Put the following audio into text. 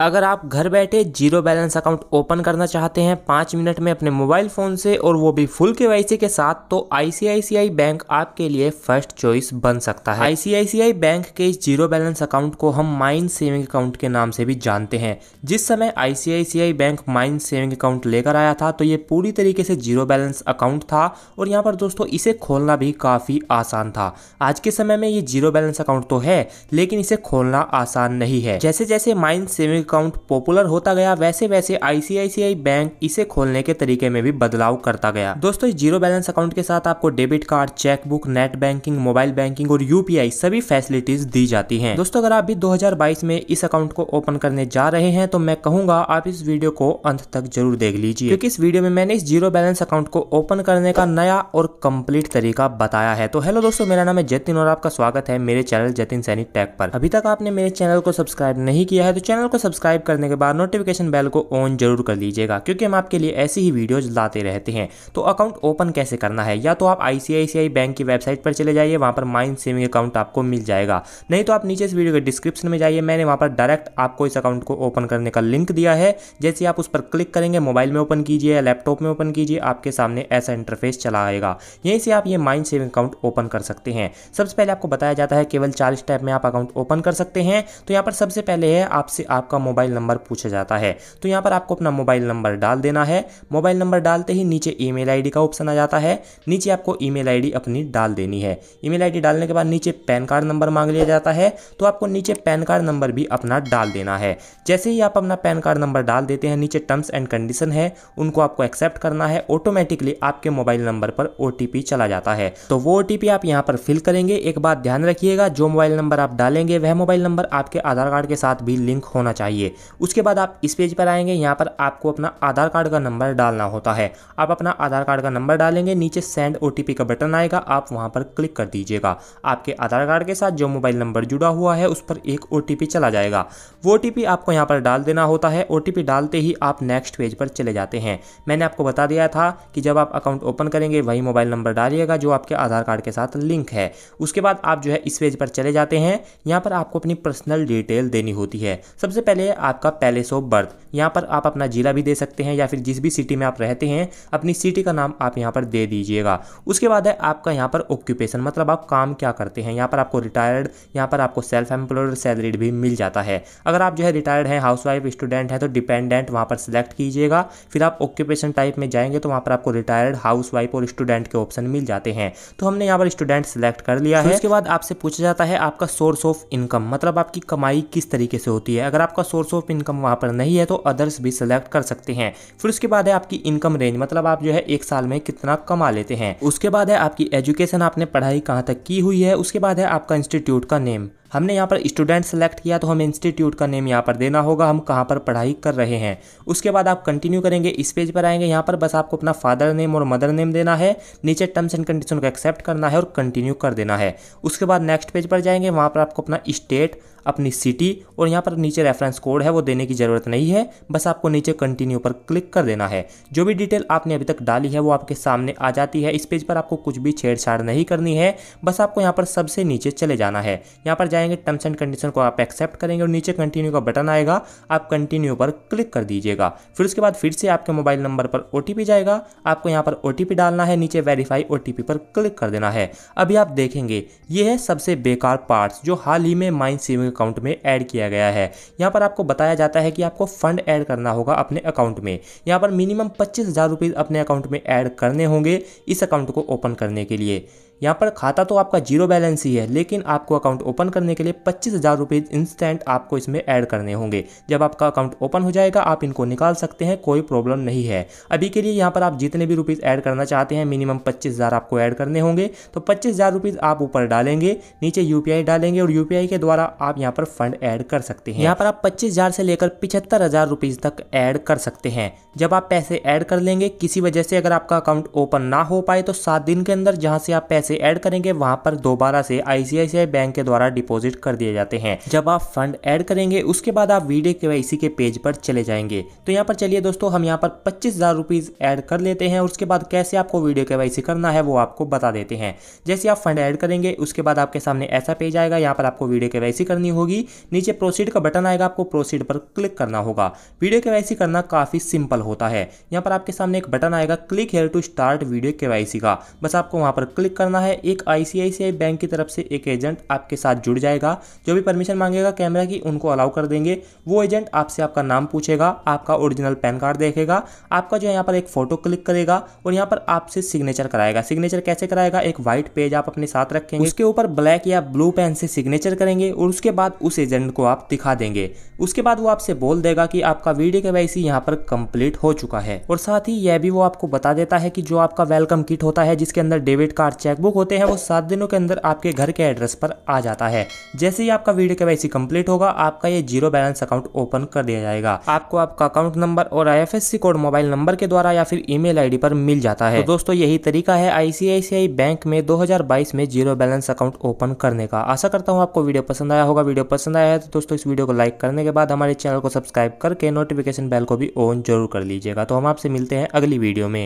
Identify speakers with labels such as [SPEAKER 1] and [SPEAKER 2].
[SPEAKER 1] अगर आप घर बैठे जीरो बैलेंस अकाउंट ओपन करना चाहते हैं पाँच मिनट में अपने मोबाइल फ़ोन से और वो भी फुल के के साथ तो आई बैंक आपके लिए फर्स्ट चॉइस बन सकता है आई बैंक के इस जीरो बैलेंस अकाउंट को हम माइंड सेविंग अकाउंट के नाम से भी जानते हैं जिस समय I bank mind saving account लेकर आया था तो ये पूरी तरीके से जीरो बैलेंस अकाउंट था और यहाँ पर दोस्तों इसे खोलना भी काफ़ी आसान था आज के समय में ये जीरो बैलेंस अकाउंट तो है लेकिन इसे खोलना आसान नहीं है जैसे जैसे माइंड सेविंग अकाउंट पॉपुलर होता गया वैसे वैसे आईसीआईसीआई बैंक इसे खोलने के तरीके में भी बदलाव करता गया दोस्तों जीरो बैलेंस अकाउंट के साथ आपको debit card chequebook net banking mobile banking और यूपीआई सभी फैसिलिटीज दी जाती है दोस्तों अगर आप भी दो में इस अकाउंट को ओपन करने जा रहे हैं तो मैं कहूंगा आप इस वीडियो को अंत तक जरूर देख लीजिए क्योंकि इस वीडियो में मैंने इस जीरो बैलेंस अकाउंट को ओपन करने का नया और कम्प्लीट तरीका बताया है तो हेलो दोस्तों मेरा नाम है जतिन और आपका स्वागत है मेरे चैनल जतिन सैनी टैग पर अभी तक आपने मेरे चैनल को सब्सक्राइब नहीं किया है तो चैनल को सब्सक्राइब करने के बाद नोटिफिकेशन बेल को ऑन जरूर कर लीजिएगा क्योंकि हम आपके लिए ऐसी ही वीडियोज लाते रहते हैं तो अकाउंट ओपन कैसे करना है या तो आप आईसीआईसीआई बैंक की वेबसाइट पर चले जाइए वहां पर माइन सेविंग अकाउंट आपको मिल जाएगा नहीं तो आप नीचे इस वीडियो के डिस्क्रिप्शन में जाइए मैंने वहां पर डायरेक्ट आपको इस अकाउंट को ओपन करने का लिंक दिया है जैसे आप उस पर क्लिक करेंगे मोबाइल में ओपन कीजिए या लैपटॉप में ओपन कीजिए आपके सामने ऐसा इंटरफेस चला आएगा यहीं से आप ये माइन सेविंग अकाउंट ओपन कर सकते हैं सबसे पहले आपको बताया जाता है केवल चार स्टेप में आप अकाउंट ओपन कर सकते हैं तो यहाँ पर सबसे पहले है आपसे आपका मोबाइल नंबर पूछा जाता है तो यहाँ पर आपको अपना मोबाइल नंबर डाल देना है मोबाइल नंबर डालते ही नीचे ईमेल आईडी का ऑप्शन आ जाता है नीचे आपको ईमेल आईडी अपनी डाल देनी है ईमेल आईडी डालने के बाद नीचे पैन कार्ड नंबर मांग लिया जाता है तो आपको नीचे पैन कार्ड नंबर भी अपना डाल देना है जैसे ही आप अपना पैन कार्ड नंबर डाल देते हैं नीचे टर्म्स एंड कंडीशन है उनको आपको एक्सेप्ट करना है ऑटोमेटिकली आपके मोबाइल नंबर पर ओ चला जाता है तो वो ओ आप यहाँ पर फिल करेंगे एक बात ध्यान रखिएगा जो मोबाइल नंबर आप डालेंगे वह मोबाइल नंबर आपके आधार कार्ड के साथ भी लिंक होना चाहिए चाहिए उसके बाद आप इस पेज पर आएंगे यहाँ पर आपको अपना आधार कार्ड का नंबर डालना होता है आप अपना आधार कार्ड का नंबर डालेंगे नीचे सेंड ओ का बटन आएगा आप वहाँ पर क्लिक कर दीजिएगा आपके आधार कार्ड के साथ जो मोबाइल नंबर जुड़ा हुआ है उस पर एक ओ चला जाएगा वो ओ आपको यहाँ पर डाल देना होता है ओ डालते ही आप नेक्स्ट पेज पर चले जाते हैं मैंने आपको बता दिया था कि जब आप अकाउंट ओपन करेंगे वही मोबाइल नंबर डालिएगा जो आपके आधार कार्ड के साथ लिंक है उसके बाद आप जो है इस पेज पर चले जाते हैं यहाँ पर आपको अपनी पर्सनल डिटेल देनी होती है सबसे पहले लिए आपका पैलेस ऑफ बर्थ यहाँ पर आप अपना ज़िला भी दे सकते हैं या फिर जिस भी सिटी में आप रहते हैं अपनी सिटी का नाम आप यहाँ पर दे दीजिएगा उसके बाद है आपका यहाँ पर ऑक्यूपेशन मतलब आप काम क्या करते हैं यहाँ पर आपको रिटायर्ड यहाँ पर आपको सेल्फ एम्प्लॉयड सैलरीड भी मिल जाता है अगर आप जो है रिटायर्ड हैं हाउस स्टूडेंट हैं तो डिपेंडेंट वहाँ पर सिलेक्ट कीजिएगा फिर आप ऑक्यूपेशन टाइप में जाएंगे तो वहाँ पर आपको रिटायर्ड हाउस और स्टूडेंट के ऑप्शन मिल जाते हैं तो हमने यहाँ पर स्टूडेंट सेलेक्ट कर लिया है उसके बाद आपसे पूछा जाता है आपका सोर्स ऑफ इनकम मतलब आपकी कमाई किस तरीके से होती है अगर आपका सोर्स ऑफ इनकम वहाँ पर नहीं है तो अदर्स भी सिलेक्ट कर सकते हैं फिर उसके बाद है आपकी इनकम रेंज मतलब आप जो है एक साल में कितना कमा लेते हैं उसके बाद है आपकी एजुकेशन आपने पढ़ाई कहाँ तक की हुई है उसके बाद है आपका इंस्टीट्यूट का नेम हमने यहाँ पर स्टूडेंट सेलेक्ट किया तो हमें इंस्टीट्यूट का नेम यहाँ पर देना होगा हम कहाँ पर पढ़ाई कर रहे हैं उसके बाद आप कंटिन्यू करेंगे इस पेज पर आएंगे यहाँ पर बस आपको अपना फादर नेम और मदर नेम देना है नीचे टर्म्स एंड कंडीशन को एक्सेप्ट करना है और कंटिन्यू कर देना है उसके बाद नेक्स्ट पेज पर जाएंगे वहाँ पर आपको अपना स्टेट अपनी सिटी और यहाँ पर नीचे रेफरेंस कोड है वो देने की ज़रूरत नहीं है बस आपको नीचे कंटिन्यू पर क्लिक कर देना है जो भी डिटेल आपने अभी तक डाली है वो आपके सामने आ जाती है इस पेज पर आपको कुछ भी छेड़छाड़ नहीं करनी है बस आपको यहाँ पर सबसे नीचे चले जाना है यहाँ पर जाए जाएंगे टर्म्स एंड कंडीशन को आप एक्सेप्ट करेंगे और नीचे कंटिन्यू का बटन आएगा आप कंटिन्यू पर क्लिक कर दीजिएगा फिर उसके बाद फिर से आपके मोबाइल नंबर पर ओ जाएगा आपको यहाँ पर ओ डालना है नीचे वेरीफाई ओ पर क्लिक कर देना है अभी आप देखेंगे ये है सबसे बेकार पार्ट्स जो हाल ही में माइन सेविंग अकाउंट में ऐड किया गया है यहाँ पर आपको बताया जाता है कि आपको फंड ऐड करना होगा अपने अकाउंट में यहाँ पर मिनिमम पच्चीस हज़ार अपने अकाउंट में ऐड करने होंगे इस अकाउंट को ओपन करने के लिए यहाँ पर खाता तो आपका जीरो बैलेंस ही है लेकिन आपको अकाउंट ओपन करने के लिए पच्चीस हज़ार रुपये इंस्टेंट आपको इसमें ऐड करने होंगे जब आपका अकाउंट ओपन हो जाएगा आप इनको निकाल सकते हैं कोई प्रॉब्लम नहीं है अभी के लिए यहाँ पर आप जितने भी रुपीज़ ऐड करना चाहते हैं मिनिमम पच्चीस आपको ऐड करने होंगे तो पच्चीस हज़ार आप ऊपर डालेंगे नीचे यू डालेंगे और यू के द्वारा आप यहाँ पर फंड ऐड कर सकते हैं यहाँ पर आप पच्चीस से लेकर पिछहत्तर हज़ार तक ऐड कर सकते हैं जब आप पैसे ऐड कर लेंगे किसी वजह से अगर आपका अकाउंट ओपन ना हो पाए तो सात दिन के अंदर जहाँ से आप पैसे पैसे ऐड करेंगे वहां पर दोबारा से आईसीआईसीआई बैंक के द्वारा डिपॉजिट कर दिए जाते हैं जब आप फंड ऐड करेंगे उसके बाद आप वीडियो के वाई के पेज पर चले जाएंगे तो यहाँ पर चलिए दोस्तों हम यहाँ पर पच्चीस हजार रुपीज कर लेते हैं उसके बाद कैसे आपको वीडियो के वाई करना है वो आपको बता देते हैं जैसे आप फंड ऐड करेंगे उसके बाद आपके सामने ऐसा पेज आएगा यहाँ पर आपको वीडियो के वाई करनी होगी नीचे प्रोसीड का बटन आएगा आपको प्रोसीड पर क्लिक करना होगा वीडियो के वाई करना काफी सिंपल होता है यहाँ पर आपके सामने एक बटन आएगा click here to start video के का बस आपको वहां पर क्लिक करना करना है एक आईसीआईसीआई बैंक की तरफ से एक एजेंट आपके साथ जुड़ जाएगा जो भी परमिशन मांगेगा कैमरा की उनको अलाउ कर देंगे वो एजेंट आपसे आपका नाम पूछेगा आपका ओरिजिनल पैन कार्ड देखेगा आपका जो है यहाँ पर एक फ़ोटो क्लिक करेगा और यहाँ पर आपसे सिग्नेचर कराएगा सिग्नेचर कैसे कराएगा एक व्हाइट पेज आप अपने साथ रखेंगे उसके ऊपर ब्लैक या ब्लू पेन से सिग्नेचर करेंगे और उसके बाद उस एजेंट को आप दिखा देंगे उसके बाद वो आपसे बोल देगा कि आपका वीडियो के वैसी यहाँ पर कंप्लीट हो चुका है और साथ ही यह भी वो आपको बता देता है कि जो आपका वेलकम किट होता है जिसके अंदर डेबिट कार्ड चेक बुक होते हैं वो सात दिनों के अंदर आपके घर के एड्रेस पर आ जाता है जैसे ही आपका वीडियो के वैसी कम्प्लीट होगा आपका ये जीरो बैलेंस अकाउंट ओपन कर दिया जाएगा आपको आपका अकाउंट नंबर और आई कोड मोबाइल नंबर के द्वारा या फिर ईमेल मेल पर मिल जाता है तो दोस्तों यही तरीका है आईसीआईसीआई बैंक में दो में जीरो बैलेंस अकाउंट ओपन करने का आशा करता हूँ आपको वीडियो पसंद आया होगा वीडियो पसंद आया है तो दोस्तों इस वीडियो को लाइक करने के बाद हमारे चैनल को सब्सक्राइब करके नोटिफिकेशन बेल को भी ऑन जरूर कर लीजिएगा तो हम आपसे मिलते हैं अगली वीडियो में